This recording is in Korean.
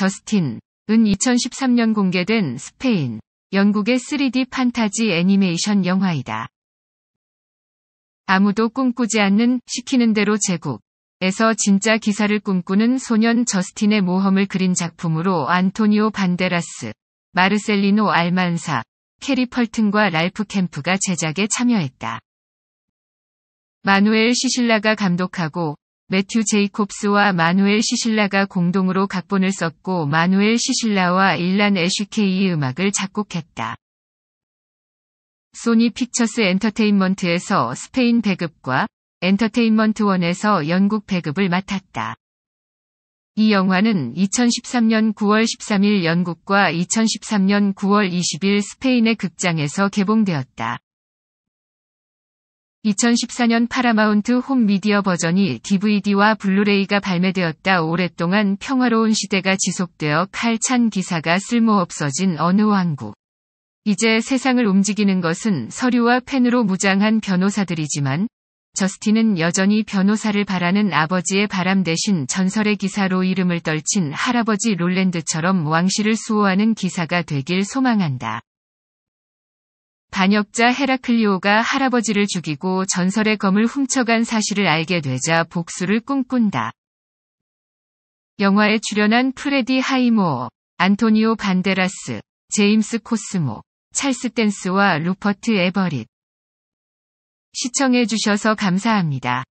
저스틴은 2013년 공개된 스페인, 영국의 3D 판타지 애니메이션 영화이다. 아무도 꿈꾸지 않는 시키는 대로 제국에서 진짜 기사를 꿈꾸는 소년 저스틴의 모험을 그린 작품으로 안토니오 반데라스, 마르셀리노 알만사, 캐리 펄튼과 랄프 캠프가 제작에 참여했다. 마누엘 시실라가 감독하고 매튜 제이콥스와 마누엘 시실라가 공동으로 각본을 썼고 마누엘 시실라와 일란 애쉬케이 음악을 작곡했다. 소니 픽처스 엔터테인먼트에서 스페인 배급과 엔터테인먼트 원에서 영국 배급을 맡았다. 이 영화는 2013년 9월 13일 영국과 2013년 9월 20일 스페인의 극장에서 개봉되었다. 2014년 파라마운트 홈 미디어 버전이 DVD와 블루레이가 발매되었다 오랫동안 평화로운 시대가 지속되어 칼찬 기사가 쓸모없어진 어느 왕국. 이제 세상을 움직이는 것은 서류와 펜으로 무장한 변호사들이지만 저스틴은 여전히 변호사를 바라는 아버지의 바람 대신 전설의 기사로 이름을 떨친 할아버지 롤랜드처럼 왕실을 수호하는 기사가 되길 소망한다. 반역자 헤라클리오가 할아버지를 죽이고 전설의 검을 훔쳐간 사실을 알게 되자 복수를 꿈꾼다. 영화에 출연한 프레디 하이모어, 안토니오 반데라스, 제임스 코스모, 찰스 댄스와 루퍼트 에버릿. 시청해주셔서 감사합니다.